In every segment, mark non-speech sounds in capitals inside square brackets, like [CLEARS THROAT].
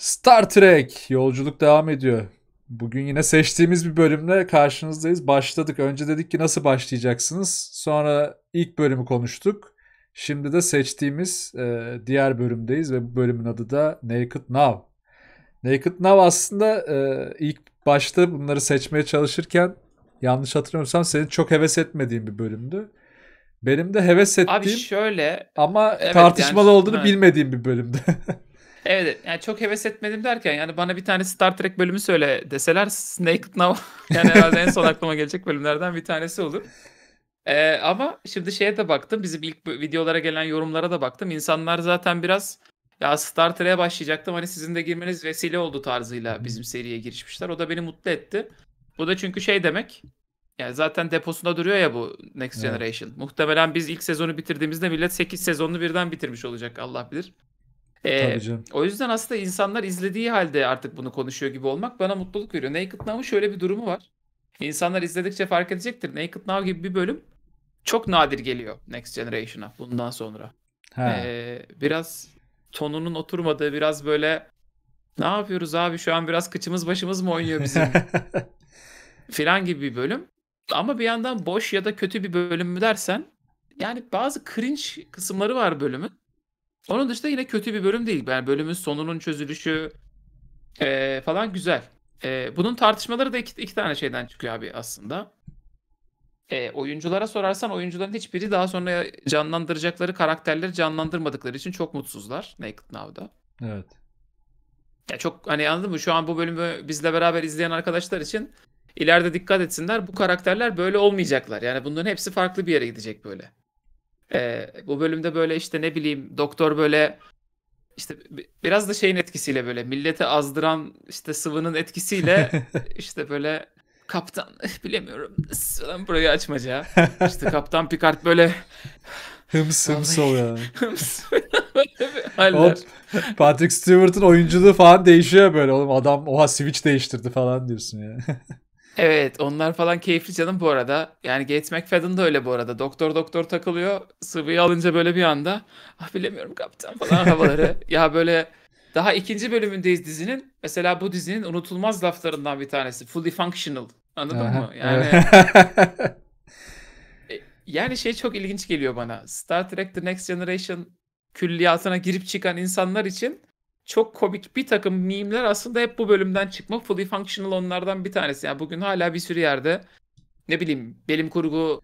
Star Trek yolculuk devam ediyor. Bugün yine seçtiğimiz bir bölümle karşınızdayız. Başladık. Önce dedik ki nasıl başlayacaksınız. Sonra ilk bölümü konuştuk. Şimdi de seçtiğimiz e, diğer bölümdeyiz ve bu bölümün adı da Naked Now. Naked Now aslında e, ilk başta bunları seçmeye çalışırken yanlış hatırlamıyorsam senin çok heves etmediğin bir bölümdü. Benim de heves ettiğim Abi şöyle ama evet, tartışmalı yani, olduğunu ha. bilmediğim bir bölümdü. [LAUGHS] Evet yani çok heves etmedim derken yani bana bir tane Star Trek bölümü söyle deseler Naked Now [LAUGHS] yani herhalde en son aklıma gelecek bölümlerden bir tanesi olur. Ee, ama şimdi şeye de baktım bizim ilk videolara gelen yorumlara da baktım. İnsanlar zaten biraz ya Star Trek'e başlayacaktım hani sizin de girmeniz vesile oldu tarzıyla bizim seriye girişmişler. O da beni mutlu etti. Bu da çünkü şey demek yani zaten deposunda duruyor ya bu Next Generation. Evet. Muhtemelen biz ilk sezonu bitirdiğimizde millet 8 sezonunu birden bitirmiş olacak Allah bilir. Ee, o yüzden aslında insanlar izlediği halde artık bunu konuşuyor gibi olmak bana mutluluk veriyor. Naked Now'un şöyle bir durumu var. İnsanlar izledikçe fark edecektir. Naked Now gibi bir bölüm çok nadir geliyor Next Generation'a bundan sonra. Ha. Ee, biraz tonunun oturmadığı biraz böyle ne yapıyoruz abi şu an biraz kıçımız başımız mı oynuyor bizim [LAUGHS] filan gibi bir bölüm. Ama bir yandan boş ya da kötü bir bölüm mü dersen yani bazı cringe kısımları var bölümün. Onun dışında yine kötü bir bölüm değil. Yani bölümün sonunun çözülüşü e, falan güzel. E, bunun tartışmaları da iki, iki tane şeyden çıkıyor abi aslında. E, oyunculara sorarsan oyuncuların hiçbiri daha sonra canlandıracakları karakterleri canlandırmadıkları için çok mutsuzlar Naked Now'da. Evet. Ya çok hani anladın mı? Şu an bu bölümü bizle beraber izleyen arkadaşlar için ileride dikkat etsinler. Bu karakterler böyle olmayacaklar. Yani bunların hepsi farklı bir yere gidecek böyle. Ee, bu bölümde böyle işte ne bileyim doktor böyle işte biraz da şeyin etkisiyle böyle millete azdıran işte sıvının etkisiyle [LAUGHS] işte böyle kaptan eh, bilemiyorum falan burayı açmaca. [LAUGHS] İşte kaptan Picard böyle Hıms hıms oluyor. [LAUGHS] Hıms Hop, Patrick Stewart'ın oyunculuğu falan değişiyor böyle. Oğlum adam oha switch değiştirdi falan diyorsun ya. Evet onlar falan keyifli canım bu arada. Yani Gates McFadden da öyle bu arada. Doktor doktor takılıyor. Sıvıyı alınca böyle bir anda ah bilemiyorum kaptan falan havaları. [LAUGHS] ya böyle daha ikinci bölümündeyiz dizinin. Mesela bu dizinin unutulmaz laflarından bir tanesi. Fully functional. Anladın Aha, mı? Yani evet. [LAUGHS] E, yani şey çok ilginç geliyor bana. Star Trek The Next Generation külliyatına girip çıkan insanlar için çok komik bir takım mimler aslında hep bu bölümden çıkma. Fully functional onlardan bir tanesi. Yani bugün hala bir sürü yerde ne bileyim belim kurgu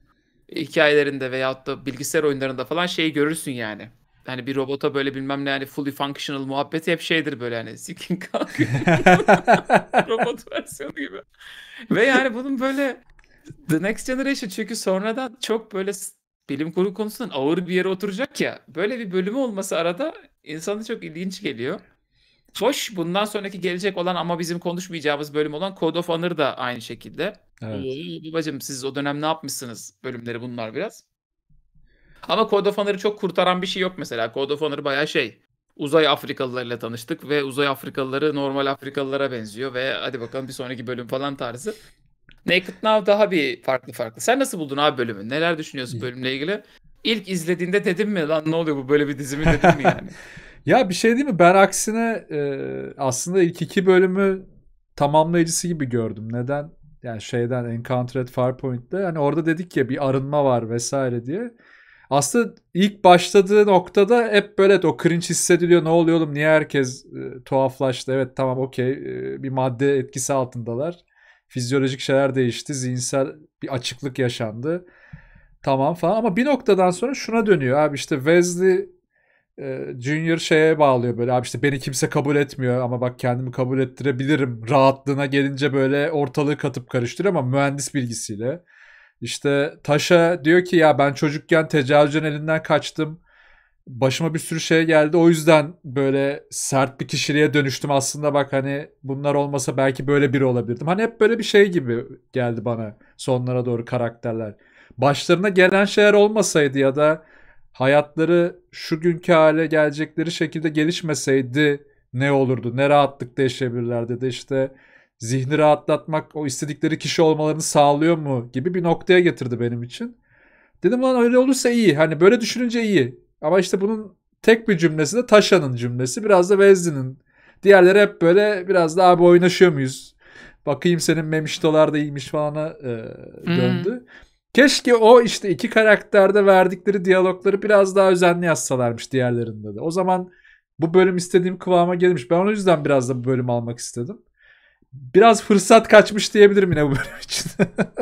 hikayelerinde veyahut da bilgisayar oyunlarında falan şeyi görürsün yani. Hani bir robota böyle bilmem ne yani fully functional muhabbeti hep şeydir böyle hani sikin kalk. [LAUGHS] Robot versiyonu gibi. Ve yani bunun böyle The Next Generation çünkü sonradan çok böyle bilim kurgu konusunun ağır bir yere oturacak ya. Böyle bir bölümü olması arada insanı çok ilginç geliyor. Hoş bundan sonraki gelecek olan ama bizim konuşmayacağımız bölüm olan Code of Honor da aynı şekilde. Evet. babacım siz o dönem ne yapmışsınız bölümleri bunlar biraz. Ama Code of Honor'ı çok kurtaran bir şey yok mesela. Code of Honor bayağı şey uzay Afrikalılarıyla tanıştık ve uzay Afrikalıları normal Afrikalılara benziyor ve hadi bakalım bir sonraki bölüm falan tarzı. Naked Now daha bir farklı farklı. Sen nasıl buldun abi bölümü? Neler düşünüyorsun bölümle ilgili? İlk izlediğinde dedim mi lan ne oluyor bu böyle bir dizimi dedim mi yani? [LAUGHS] ya bir şey değil mi? Ben aksine e, aslında ilk iki bölümü tamamlayıcısı gibi gördüm. Neden? Yani şeyden Encounter at Farpoint'te hani orada dedik ya bir arınma var vesaire diye. Aslında ilk başladığı noktada hep böyle o cringe hissediliyor. Ne oluyor oğlum? Niye herkes e, tuhaflaştı? Evet tamam okey. E, bir madde etkisi altındalar. Fizyolojik şeyler değişti. Zihinsel bir açıklık yaşandı. Tamam falan ama bir noktadan sonra şuna dönüyor. Abi işte Wesley e, Junior şeye bağlıyor böyle abi işte beni kimse kabul etmiyor ama bak kendimi kabul ettirebilirim rahatlığına gelince böyle ortalığı katıp karıştırıyor ama mühendis bilgisiyle. İşte Taş'a diyor ki ya ben çocukken tecavüzün elinden kaçtım başıma bir sürü şey geldi. O yüzden böyle sert bir kişiliğe dönüştüm aslında bak hani bunlar olmasa belki böyle biri olabilirdim. Hani hep böyle bir şey gibi geldi bana sonlara doğru karakterler. Başlarına gelen şeyler olmasaydı ya da hayatları şu günkü hale gelecekleri şekilde gelişmeseydi ne olurdu? Ne rahatlıkta yaşayabilirlerdi de işte zihni rahatlatmak o istedikleri kişi olmalarını sağlıyor mu gibi bir noktaya getirdi benim için. Dedim lan öyle olursa iyi. Hani böyle düşününce iyi. Ama işte bunun tek bir cümlesi de Taşa'nın cümlesi. Biraz da Wesley'nin. Diğerleri hep böyle biraz da abi oynaşıyor muyuz? Bakayım senin memiş dolar da iyiymiş falana e, döndü. Hmm. Keşke o işte iki karakterde verdikleri diyalogları biraz daha özenli yazsalarmış diğerlerinde de. O zaman bu bölüm istediğim kıvama gelmiş. Ben o yüzden biraz da bu bölüm almak istedim. Biraz fırsat kaçmış diyebilirim yine bu bölüm için.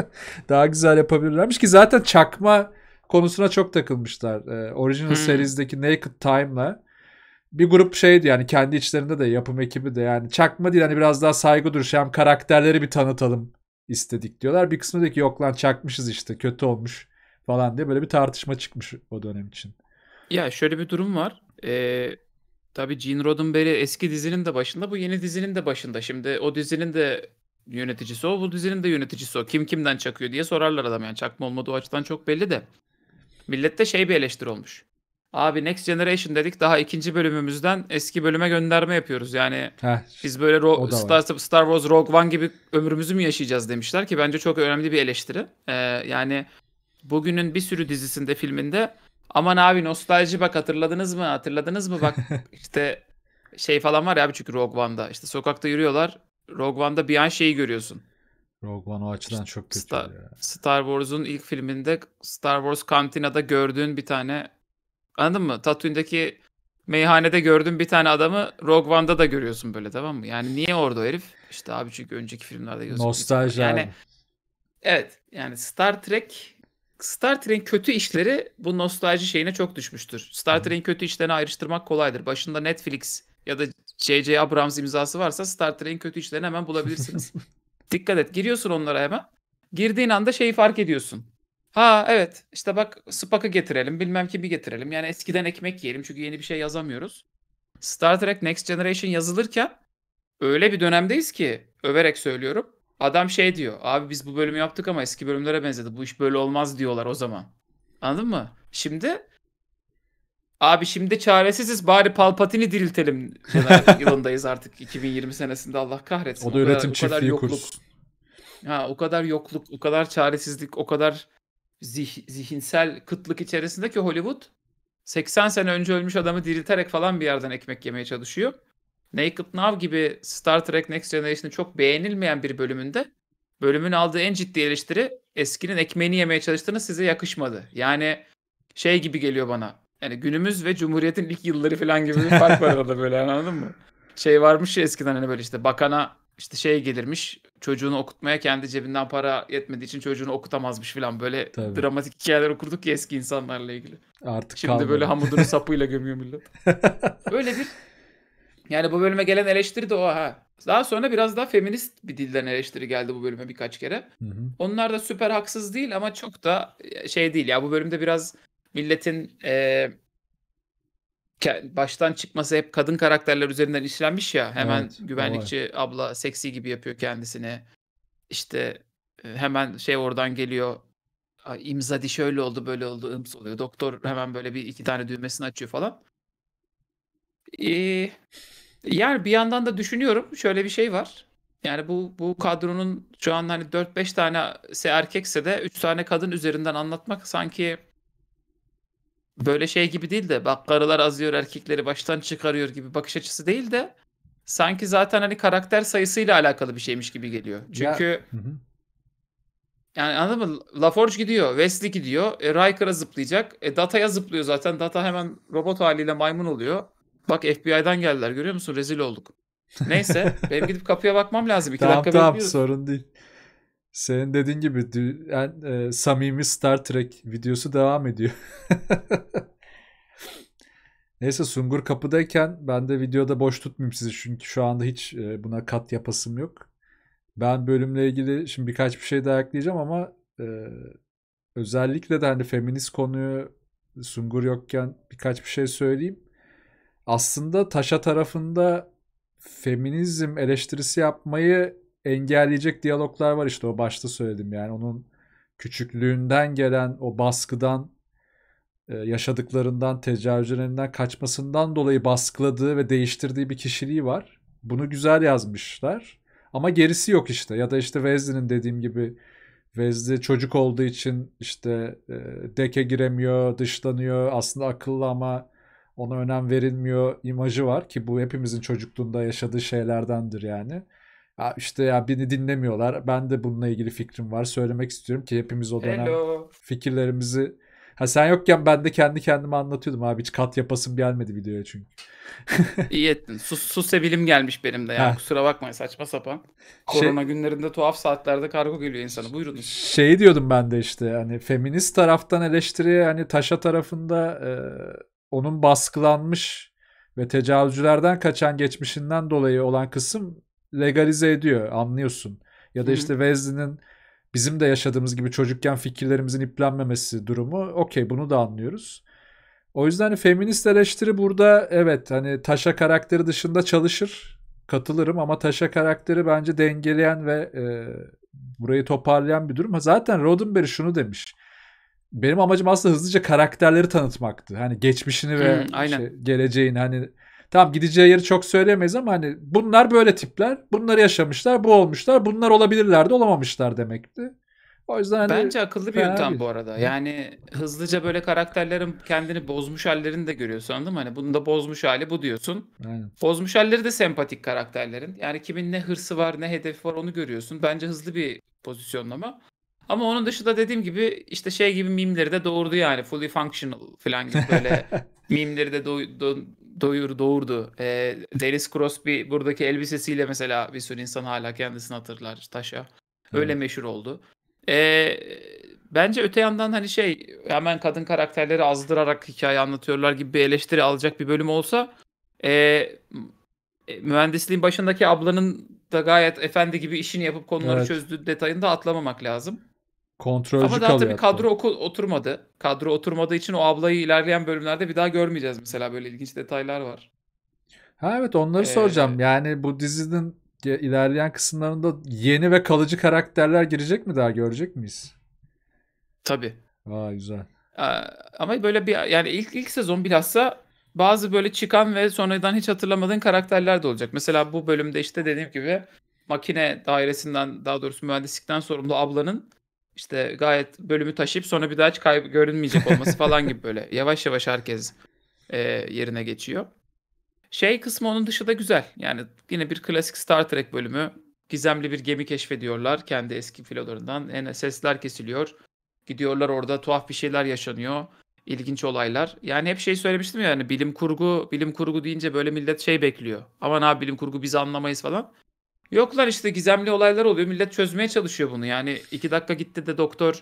[LAUGHS] daha güzel yapabilirlermiş ki zaten çakma konusuna çok takılmışlar. E, original hmm. series'deki Naked Time'la bir grup şeydi yani kendi içlerinde de yapım ekibi de yani çakma değil hani biraz daha saygı duruş hem karakterleri bir tanıtalım istedik diyorlar. Bir kısmı da ki yok lan çakmışız işte kötü olmuş falan diye böyle bir tartışma çıkmış o dönem için. Ya şöyle bir durum var. Ee, tabii Gene Roddenberry eski dizinin de başında bu yeni dizinin de başında. Şimdi o dizinin de yöneticisi o bu dizinin de yöneticisi o. Kim kimden çakıyor diye sorarlar adam yani çakma olmadığı açıdan çok belli de. Millette şey bir eleştiri olmuş. Abi Next Generation dedik daha ikinci bölümümüzden eski bölüme gönderme yapıyoruz. Yani Heh, biz böyle Ro- Star, Star Wars Rogue One gibi ömrümüzü mü yaşayacağız demişler ki bence çok önemli bir eleştiri. Ee, yani bugünün bir sürü dizisinde filminde aman abi nostalji bak hatırladınız mı hatırladınız mı bak [LAUGHS] işte şey falan var ya abi çünkü Rogue One'da işte sokakta yürüyorlar Rogue One'da bir an şeyi görüyorsun. Rogue One o açıdan çok kötü Star, Star Wars'un ilk filminde Star Wars Cantina'da gördüğün bir tane anladın mı? Tatooine'deki meyhanede gördüğün bir tane adamı Rogue One'da da görüyorsun böyle tamam mı? Yani niye orada o herif? İşte abi çünkü önceki filmlerde gözüküyor. Nostalji yani. Evet yani Star Trek Star Trek'in kötü işleri bu nostalji şeyine çok düşmüştür. Star Trek'in kötü işlerini ayrıştırmak kolaydır. Başında Netflix ya da J.J. Abrams imzası varsa Star Trek'in kötü işlerini hemen bulabilirsiniz. [LAUGHS] Dikkat et. Giriyorsun onlara hemen. Girdiğin anda şeyi fark ediyorsun. Ha evet işte bak Spock'ı getirelim bilmem kimi getirelim. Yani eskiden ekmek yiyelim çünkü yeni bir şey yazamıyoruz. Star Trek Next Generation yazılırken öyle bir dönemdeyiz ki överek söylüyorum. Adam şey diyor abi biz bu bölümü yaptık ama eski bölümlere benzedi bu iş böyle olmaz diyorlar o zaman. Anladın mı? Şimdi Abi şimdi çaresiziz bari Palpatine'i diriltelim [LAUGHS] yılındayız artık 2020 senesinde Allah kahretsin. O da üretim o kadar, çiftliği o kadar yokluk. Kurs. Ha, o kadar yokluk, o kadar çaresizlik, o kadar zih, zihinsel kıtlık içerisindeki Hollywood 80 sene önce ölmüş adamı dirilterek falan bir yerden ekmek yemeye çalışıyor. Naked Now gibi Star Trek Next Generation'ın çok beğenilmeyen bir bölümünde bölümün aldığı en ciddi eleştiri eskinin ekmeğini yemeye çalıştığını size yakışmadı. Yani şey gibi geliyor bana. Yani günümüz ve Cumhuriyet'in ilk yılları falan gibi bir fark var orada böyle anladın mı? Şey varmış ya eskiden hani böyle işte bakana işte şey gelirmiş çocuğunu okutmaya kendi cebinden para yetmediği için çocuğunu okutamazmış falan böyle Tabii. dramatik hikayeler okurduk ya eski insanlarla ilgili. Artık Şimdi kalmadı. böyle hamudunu [LAUGHS] sapıyla gömüyor millet. [LAUGHS] Öyle bir yani bu bölüme gelen eleştiri de o ha. Daha sonra biraz daha feminist bir dilden eleştiri geldi bu bölüme birkaç kere. Hı hı. Onlar da süper haksız değil ama çok da e, şey değil ya bu bölümde biraz milletin e, baştan çıkması hep kadın karakterler üzerinden işlenmiş ya. Hemen evet, güvenlikçi evet. abla seksi gibi yapıyor kendisini. İşte hemen şey oradan geliyor. İmza di şöyle oldu böyle oldu ımsı oluyor. Doktor hemen böyle bir iki tane düğmesini açıyor falan. Ee, yani bir yandan da düşünüyorum şöyle bir şey var. Yani bu bu kadronun şu an hani 4-5 tane erkekse de 3 tane kadın üzerinden anlatmak sanki böyle şey gibi değil de bak karılar azıyor erkekleri baştan çıkarıyor gibi bakış açısı değil de sanki zaten hani karakter sayısıyla alakalı bir şeymiş gibi geliyor. Çünkü ya. Hı hı. yani anladın mı? LaForge gidiyor, Wesley gidiyor, e, Riker'a zıplayacak. E, Data'ya zıplıyor zaten. Data hemen robot haliyle maymun oluyor. Bak FBI'dan geldiler görüyor musun? Rezil olduk. Neyse benim gidip kapıya bakmam lazım. İki tamam, dakika tamam, bekliyorum. sorun değil. Senin dediğin gibi en e, samimi Star Trek videosu devam ediyor. [LAUGHS] Neyse Sungur kapıdayken ben de videoda boş tutmayayım sizi çünkü şu anda hiç e, buna kat yapasım yok. Ben bölümle ilgili şimdi birkaç bir şey daha ekleyeceğim ama e, özellikle de hani feminist konuyu Sungur yokken birkaç bir şey söyleyeyim. Aslında Taşa tarafında feminizm eleştirisi yapmayı engelleyecek diyaloglar var işte o başta söyledim yani onun küçüklüğünden gelen o baskıdan e, yaşadıklarından, tecavüzlerinden kaçmasından dolayı baskıladığı ve değiştirdiği bir kişiliği var. Bunu güzel yazmışlar. Ama gerisi yok işte. Ya da işte Wesley'nin dediğim gibi Wesley çocuk olduğu için işte e, deke giremiyor, dışlanıyor. Aslında akıllı ama ona önem verilmiyor imajı var ki bu hepimizin çocukluğunda yaşadığı şeylerdendir yani ya işte ya beni dinlemiyorlar. Ben de bununla ilgili fikrim var. Söylemek istiyorum ki hepimiz o dönem Hello. fikirlerimizi Ha sen yokken ben de kendi kendime anlatıyordum abi hiç kat yapasım gelmedi videoya çünkü. [LAUGHS] İyi ettin. Sus, sus sebilim gelmiş benim de ya. Ha. Kusura bakmayın saçma sapan. Şey- Korona şey, günlerinde tuhaf saatlerde kargo geliyor insana. Buyurun. Şey diyordum ben de işte hani feminist taraftan eleştiriye hani taşa tarafında e, onun baskılanmış ve tecavüzcülerden kaçan geçmişinden dolayı olan kısım legalize ediyor anlıyorsun. Ya da işte Wesley'nin bizim de yaşadığımız gibi çocukken fikirlerimizin iplenmemesi durumu okey bunu da anlıyoruz. O yüzden hani feminist eleştiri burada evet hani Taşa karakteri dışında çalışır katılırım ama Taşa karakteri bence dengeleyen ve e, burayı toparlayan bir durum. Zaten Roddenberry şunu demiş. Benim amacım aslında hızlıca karakterleri tanıtmaktı. Hani geçmişini ve hmm, aynen. Şey, geleceğini hani Tamam gideceği yeri çok söyleyemeyiz ama hani bunlar böyle tipler. Bunları yaşamışlar, bu olmuşlar. Bunlar olabilirlerdi, olamamışlar demekti. O yüzden hani bence akıllı bir yöntem bu arada. Yani hızlıca böyle karakterlerin kendini bozmuş hallerini de görüyorsun anladın mı? Hani bunun da bozmuş hali bu diyorsun. Aynen. Bozmuş halleri de sempatik karakterlerin. Yani kimin ne hırsı var, ne hedefi var onu görüyorsun. Bence hızlı bir pozisyonlama. Ama onun dışında dediğim gibi işte şey gibi mimleri de doğurdu yani. Fully functional falan gibi böyle [LAUGHS] mimleri de do- do- doyur doğurdu. E, Darius Crosby buradaki elbisesiyle mesela bir sürü insan hala kendisini hatırlar taşa. Öyle hmm. meşhur oldu. E, bence öte yandan hani şey hemen kadın karakterleri azdırarak hikaye anlatıyorlar gibi bir eleştiri alacak bir bölüm olsa ee, e, mühendisliğin başındaki ablanın da gayet efendi gibi işini yapıp konuları evet. çözdüğü detayını da atlamamak lazım. Kontrolcü Ama daha tabii kadro okul oturmadı. Kadro oturmadığı için o ablayı ilerleyen bölümlerde bir daha görmeyeceğiz mesela böyle ilginç detaylar var. Ha evet onları ee... soracağım. Yani bu dizinin ilerleyen kısımlarında yeni ve kalıcı karakterler girecek mi daha görecek miyiz? Tabii. Aa güzel. Ee, ama böyle bir yani ilk ilk sezon bilhassa bazı böyle çıkan ve sonradan hiç hatırlamadığın karakterler de olacak. Mesela bu bölümde işte dediğim gibi makine dairesinden daha doğrusu mühendislikten sorumlu ablanın işte gayet bölümü taşıyıp sonra bir daha hiç kaybı görünmeyecek olması falan gibi böyle. [LAUGHS] Yavaş yavaş herkes e, yerine geçiyor. Şey kısmı onun dışı da güzel. Yani yine bir klasik Star Trek bölümü. Gizemli bir gemi keşfediyorlar kendi eski filolarından. Yani sesler kesiliyor. Gidiyorlar orada tuhaf bir şeyler yaşanıyor. İlginç olaylar. Yani hep şey söylemiştim ya yani bilim kurgu, bilim kurgu deyince böyle millet şey bekliyor. Aman abi bilim kurgu biz anlamayız falan. Yok lan işte gizemli olaylar oluyor. Millet çözmeye çalışıyor bunu. Yani iki dakika gitti de doktor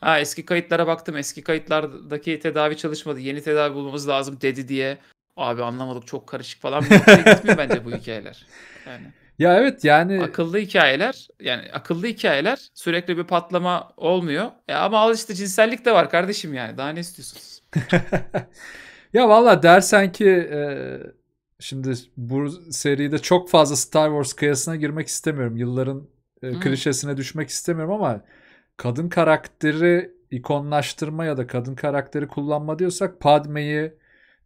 ha eski kayıtlara baktım eski kayıtlardaki tedavi çalışmadı yeni tedavi bulmamız lazım dedi diye. Abi anlamadık çok karışık falan gitmiyor bence bu hikayeler. Yani. Ya evet yani. Akıllı hikayeler yani akıllı hikayeler sürekli bir patlama olmuyor. E ama al işte cinsellik de var kardeşim yani daha ne istiyorsunuz? [LAUGHS] ya valla dersen ki e, Şimdi bu seride çok fazla Star Wars kıyasına girmek istemiyorum. Yılların e, hmm. düşmek istemiyorum ama kadın karakteri ikonlaştırma ya da kadın karakteri kullanma diyorsak Padme'yi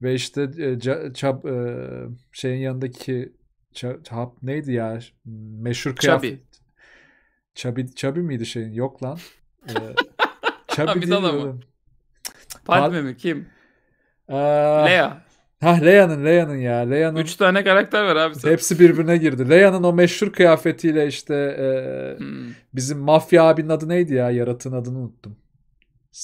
ve işte e, çab, e, şeyin yanındaki çab, neydi ya meşhur kıyafet. Çabi. Çabi, Çabi miydi şeyin? Yok lan. Ee, [LAUGHS] Çabi değil Padme mi? Kim? Ee, ah. Lea. Ha Reya'nın Reya'nın ya. Reya'nın. Üç tane karakter var abi. Sen. Hepsi birbirine girdi. Reya'nın o meşhur kıyafetiyle işte e, hmm. bizim mafya abinin adı neydi ya? Yaratığın adını unuttum.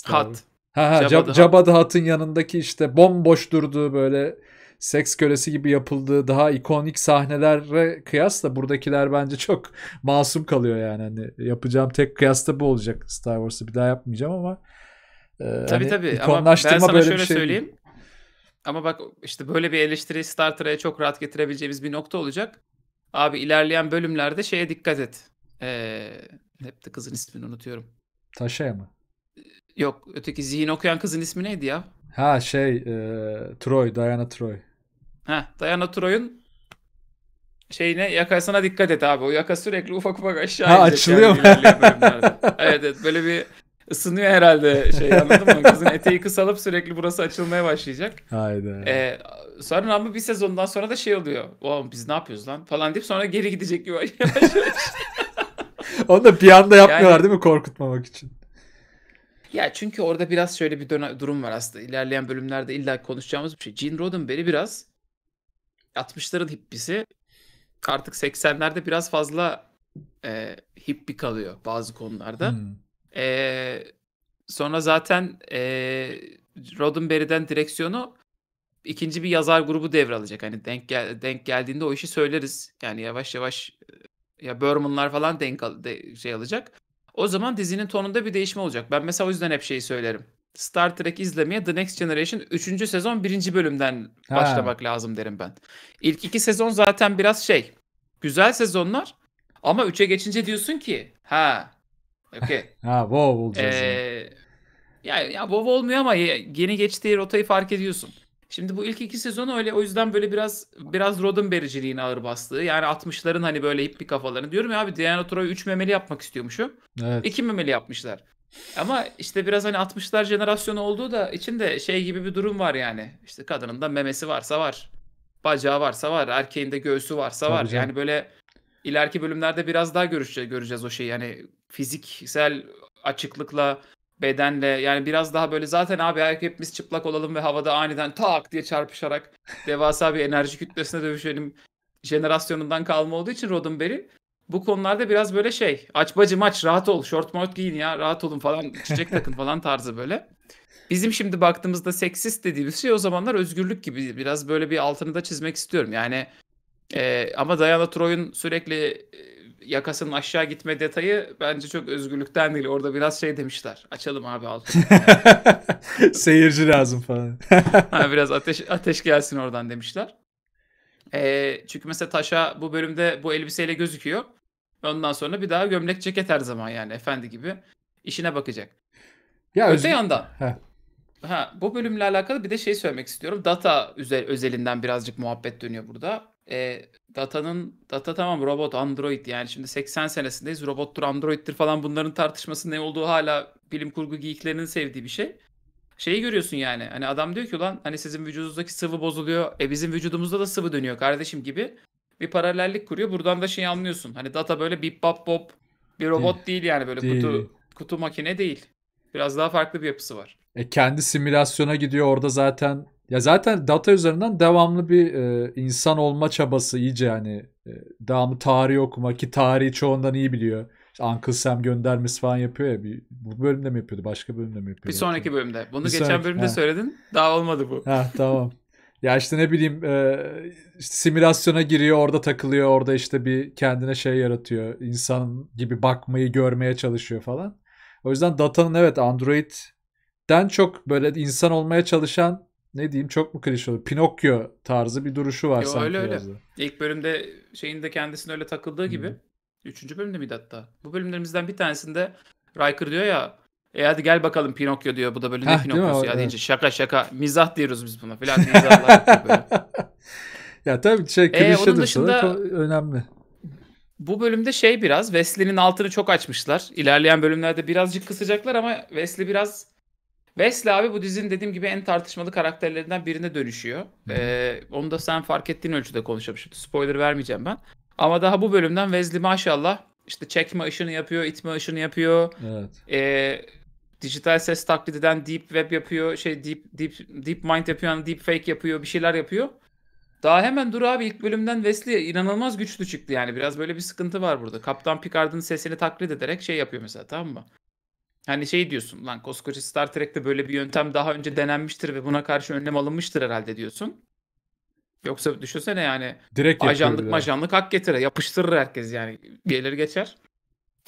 Hat. Ha ha Jabba, Jabba the Hutt'ın yanındaki işte bomboş durduğu böyle seks kölesi gibi yapıldığı daha ikonik sahnelere kıyasla buradakiler bence çok [LAUGHS] masum kalıyor yani. Hani yapacağım tek kıyas da bu olacak Star Wars'ı bir daha yapmayacağım ama. E, tabii hani tabii ama ben sana şöyle şey söyleyeyim. Değil. Ama bak işte böyle bir eleştiri Star Trek'e çok rahat getirebileceğimiz bir nokta olacak. Abi ilerleyen bölümlerde şeye dikkat et. Ee, hep de kızın ismini unutuyorum. Taşa'ya mı? Ee, yok öteki zihin okuyan kızın ismi neydi ya? Ha şey e, Troy, Diana Troy. Ha Diana Troy'un şeyine yakasına dikkat et abi. O yaka sürekli ufak ufak aşağı ha, açılıyor yani mu? evet evet böyle bir ısınıyor herhalde şey anladın mı? Kızın eteği kısalıp sürekli burası açılmaya başlayacak. Hayda. Ee, sonra ama bir sezondan sonra da şey oluyor. Oğlum biz ne yapıyoruz lan falan deyip sonra geri gidecek gibi yavaş yavaş. [LAUGHS] Onu da bir anda yapmıyorlar yani, değil mi korkutmamak için? Ya çünkü orada biraz şöyle bir durum var aslında. İlerleyen bölümlerde illa konuşacağımız bir şey. Gene Roddenberry biraz 60'ların hippisi artık 80'lerde biraz fazla e, hippi kalıyor bazı konularda. Hmm. E, sonra zaten e, Roddenberry'den direksiyonu ikinci bir yazar grubu devralacak. Hani denk gel denk geldiğinde o işi söyleriz. Yani yavaş yavaş ya Berman'lar falan denk al de, şey alacak. O zaman dizinin tonunda bir değişme olacak. Ben mesela o yüzden hep şeyi söylerim. Star Trek izlemeye The Next Generation 3. sezon 1. bölümden ha. başlamak lazım derim ben. İlk iki sezon zaten biraz şey. Güzel sezonlar ama 3'e geçince diyorsun ki ha Okay. [LAUGHS] ha WoW olacağız. Ee, yani. ya, WoW olmuyor ama yeni geçtiği rotayı fark ediyorsun. Şimdi bu ilk iki sezon öyle o yüzden böyle biraz biraz rodun Roddenberry'ciliğin ağır bastığı. Yani 60'ların hani böyle hip bir kafalarını. Diyorum ya abi Diana Troy 3 memeli yapmak istiyormuşum. Evet. 2 memeli yapmışlar. Ama işte biraz hani 60'lar jenerasyonu olduğu da içinde şey gibi bir durum var yani. İşte kadının da memesi varsa var. Bacağı varsa var. Erkeğin de göğsü varsa Tabii var. Canım. Yani böyle ileriki bölümlerde biraz daha görüşeceğiz, göreceğiz o şeyi. Yani fiziksel açıklıkla bedenle yani biraz daha böyle zaten abi hepimiz çıplak olalım ve havada aniden tak diye çarpışarak [LAUGHS] devasa bir enerji kütlesine dövüşelim jenerasyonundan kalma olduğu için Roddenberry bu konularda biraz böyle şey aç bacı maç rahat ol short mort giyin ya rahat olun falan çiçek takın [LAUGHS] falan tarzı böyle. Bizim şimdi baktığımızda seksist dediğimiz şey o zamanlar özgürlük gibi biraz böyle bir altını da çizmek istiyorum. Yani ee, ama Diana Troy'un sürekli e, yakasının aşağı gitme detayı bence çok özgürlükten değil. Orada biraz şey demişler. Açalım abi al. [LAUGHS] Seyirci lazım falan. [LAUGHS] ha, biraz ateş ateş gelsin oradan demişler. Ee, çünkü mesela Taşa bu bölümde bu elbiseyle gözüküyor. Ondan sonra bir daha gömlek ceket her zaman yani efendi gibi işine bakacak. Ya Öte özgür... yandan Heh. ha, bu bölümle alakalı bir de şey söylemek istiyorum. Data özel, özelinden birazcık muhabbet dönüyor burada e, Data'nın Data tamam robot android yani şimdi 80 senesindeyiz robottur androidtir falan bunların tartışması ne olduğu hala bilim kurgu geeklerinin sevdiği bir şey. Şeyi görüyorsun yani hani adam diyor ki ulan hani sizin vücudunuzdaki sıvı bozuluyor e bizim vücudumuzda da sıvı dönüyor kardeşim gibi bir paralellik kuruyor buradan da şey anlıyorsun hani Data böyle bip bap bop bir robot değil, değil yani böyle değil. kutu kutu makine değil biraz daha farklı bir yapısı var. E kendi simülasyona gidiyor orada zaten ya zaten data üzerinden devamlı bir e, insan olma çabası iyice yani e, devamlı tarih okuma ki tarihi çoğundan iyi biliyor. İşte Uncle Sam göndermesi falan yapıyor ya. Bir, bu bölümde mi yapıyordu? Başka bölümde mi yapıyordu? Bir sonraki bölümde. Bunu bir geçen sonraki, bölümde he. söyledin. Daha olmadı bu. Ha tamam. ya işte ne bileyim e, işte simülasyona giriyor orada takılıyor orada işte bir kendine şey yaratıyor. İnsan gibi bakmayı görmeye çalışıyor falan. O yüzden Data'nın evet Android'den çok böyle insan olmaya çalışan ne diyeyim çok mu klişe olur? Pinokyo tarzı bir duruşu var Yo, sanki. Öyle öyle. Da. İlk bölümde şeyin de kendisine öyle takıldığı Hı. gibi. Üçüncü bölümde miydi hatta? Bu bölümlerimizden bir tanesinde Riker diyor ya e hadi gel bakalım Pinokyo diyor. Bu da böyle Heh, ne Pinokyo'su ya evet. deyince şaka şaka mizah diyoruz biz buna filan [LAUGHS] ya tabii şey e, klişedir e, dışında, önemli. Bu bölümde şey biraz Wesley'nin altını çok açmışlar. İlerleyen bölümlerde birazcık kısacaklar ama Wesley biraz Wesley abi bu dizinin dediğim gibi en tartışmalı karakterlerinden birine dönüşüyor. Ee, onu da sen fark ettiğin ölçüde konuşalım. spoiler vermeyeceğim ben. Ama daha bu bölümden Wesley maşallah işte çekme ışını yapıyor, itme ışını yapıyor. Evet. Ee, dijital ses taklit eden deep web yapıyor, şey deep deep deep mind yapıyor, yani deep fake yapıyor, bir şeyler yapıyor. Daha hemen dur abi ilk bölümden Wesley inanılmaz güçlü çıktı yani. Biraz böyle bir sıkıntı var burada. Kaptan Picard'ın sesini taklit ederek şey yapıyor mesela tamam mı? Hani şey diyorsun lan koskoca Star Trek'te böyle bir yöntem daha önce denenmiştir ve buna karşı önlem alınmıştır herhalde diyorsun. Yoksa düşünsene yani Direkt ajanlık majanlık hak getire yapıştırır herkes yani gelir geçer.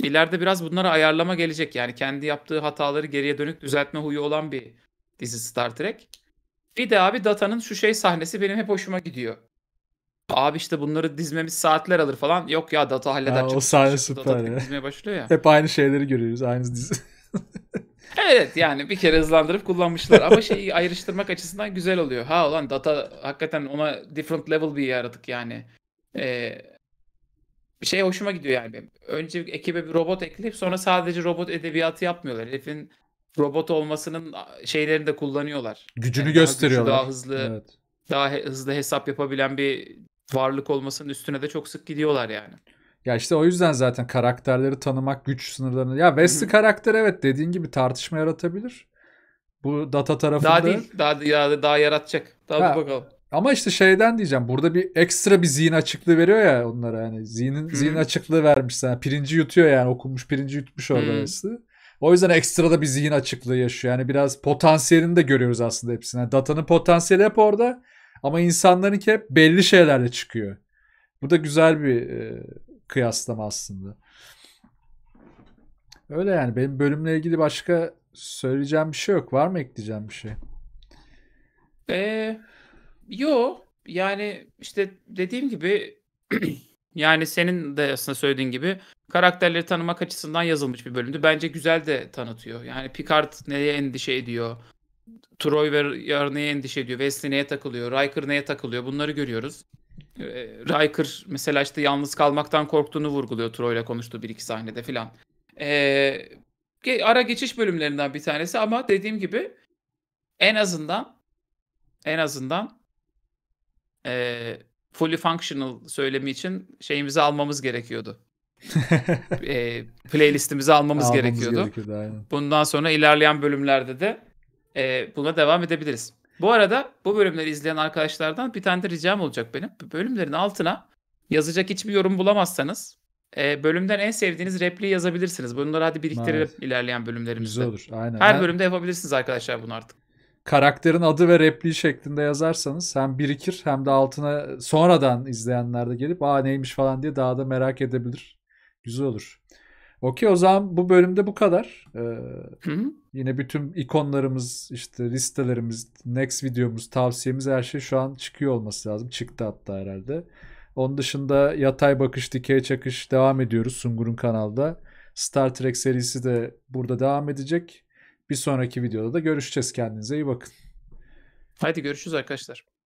İleride biraz bunlara ayarlama gelecek yani kendi yaptığı hataları geriye dönük düzeltme huyu olan bir dizi Star Trek. Bir de abi Data'nın şu şey sahnesi benim hep hoşuma gidiyor. Abi işte bunları dizmemiz saatler alır falan. Yok ya Data halleder. Ya, o sahne süper. Data ya. dizmeye başlıyor ya. Hep aynı şeyleri görüyoruz. Aynı dizi. [LAUGHS] evet yani bir kere hızlandırıp kullanmışlar ama şeyi [LAUGHS] ayrıştırmak açısından güzel oluyor. Ha olan data hakikaten ona different level bir yaratık yani. Ee, bir şey hoşuma gidiyor yani benim. Önce ekibe bir robot ekleyip sonra sadece robot edebiyatı yapmıyorlar. Herifin robot olmasının şeylerini de kullanıyorlar. Gücünü yani gösteriyorlar. Daha, daha hızlı evet. daha he, hızlı hesap yapabilen bir varlık olmasının üstüne de çok sık gidiyorlar yani. Ya işte o yüzden zaten karakterleri tanımak güç sınırlarını. Ya Wesley karakter evet dediğin gibi tartışma yaratabilir. Bu data tarafında. Daha değil. Daha, daha, daha yaratacak. Daha ha, bakalım. Ama işte şeyden diyeceğim. Burada bir ekstra bir zihin açıklığı veriyor ya onlara. Yani zihnin, zihin açıklığı vermiş sana. pirinci yutuyor yani. Okunmuş pirinci yutmuş orada Wesley. O yüzden ekstra da bir zihin açıklığı yaşıyor. Yani biraz potansiyelini de görüyoruz aslında hepsine. Yani datanın potansiyeli hep orada. Ama insanlarınki hep belli şeylerle çıkıyor. Bu da güzel bir e, kıyaslama aslında. Öyle yani benim bölümle ilgili başka söyleyeceğim bir şey yok. Var mı ekleyeceğim bir şey? Ee, yo yani işte dediğim gibi [CLEARS THROAT] yani senin de aslında söylediğin gibi karakterleri tanımak açısından yazılmış bir bölümdü. Bence güzel de tanıtıyor. Yani Picard neye endişe ediyor? Troy ve Yar neye endişe ediyor? Wesley neye takılıyor? Riker neye takılıyor? Bunları görüyoruz. Ee, Riker mesela işte yalnız kalmaktan korktuğunu vurguluyor Troy ile konuştuğu bir iki sahnede filan. Ee, ara geçiş bölümlerinden bir tanesi ama dediğim gibi en azından en azından e, fully functional söylemi için şeyimizi almamız gerekiyordu. [LAUGHS] e, playlistimizi almamız, almamız gerekiyordu. gerekiyordu aynen. Bundan sonra ilerleyen bölümlerde de e, buna devam edebiliriz. Bu arada bu bölümleri izleyen arkadaşlardan bir tane de ricam olacak benim. Bölümlerin altına yazacak hiçbir yorum bulamazsanız e, bölümden en sevdiğiniz repliği yazabilirsiniz. Bunları hadi biriktirelim evet. ilerleyen bölümlerimizde. Güzel olur. Aynen. Her bölümde yapabilirsiniz arkadaşlar bunu artık. Karakterin adı ve repliği şeklinde yazarsanız hem birikir hem de altına sonradan izleyenler de gelip aa neymiş falan diye daha da merak edebilir. Güzel olur. Okey o zaman bu bölümde bu kadar. Ee, yine bütün ikonlarımız, işte listelerimiz, next videomuz, tavsiyemiz her şey şu an çıkıyor olması lazım. Çıktı hatta herhalde. Onun dışında yatay bakış, dikey çakış devam ediyoruz Sungur'un kanalda. Star Trek serisi de burada devam edecek. Bir sonraki videoda da görüşeceğiz. Kendinize iyi bakın. Haydi görüşürüz arkadaşlar.